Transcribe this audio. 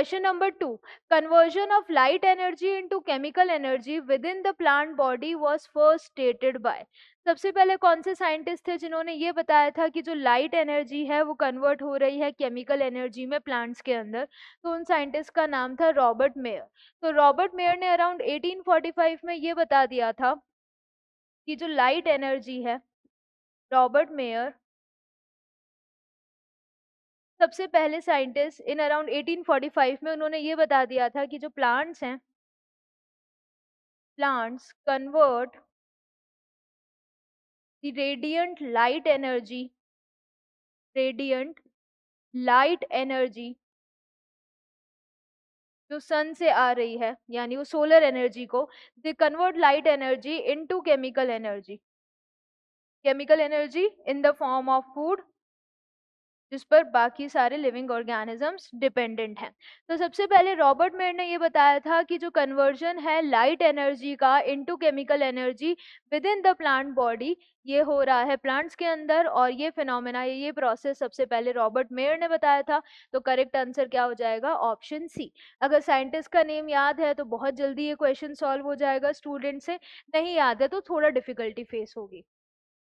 number two conversion of light energy into chemical energy within the plant body was first stated by सबसे पहले कौन से scientist थे जिन्होंने ये बताया था कि जो लाइट एनर्जी है वो कन्वर्ट हो रही है केमिकल एनर्जी में प्लांट्स के अंदर तो उन साइंटिस्ट का नाम था रॉबर्ट मेयर तो रॉबर्ट मेयर ने अराउंड एटीन में ये बता दिया था कि जो लाइट एनर्जी है रॉबर्ट मेयर सबसे पहले साइंटिस्ट इन अराउंड 1845 में उन्होंने ये बता दिया था कि जो प्लांट्स हैं plants convert the radiant light energy radiant light energy जो सन से आ रही है यानी वो सोलर एनर्जी को they convert light energy into chemical energy chemical energy in the form of food जिस पर बाकी सारे लिविंग ऑर्गेनिजम्स डिपेंडेंट हैं तो सबसे पहले रॉबर्ट मेयर ने ये बताया था कि जो कन्वर्जन है लाइट एनर्जी का into chemical energy within the plant body ये हो रहा है प्लांट्स के अंदर और ये फिनोमेना ये प्रोसेस सबसे पहले रॉबर्ट मेयर ने बताया था तो करेक्ट आंसर क्या हो जाएगा ऑप्शन सी अगर साइंटिस्ट का नेम याद है तो बहुत जल्दी ये क्वेश्चन सॉल्व हो जाएगा स्टूडेंट से नहीं याद है तो थोड़ा डिफिकल्टी फेस होगी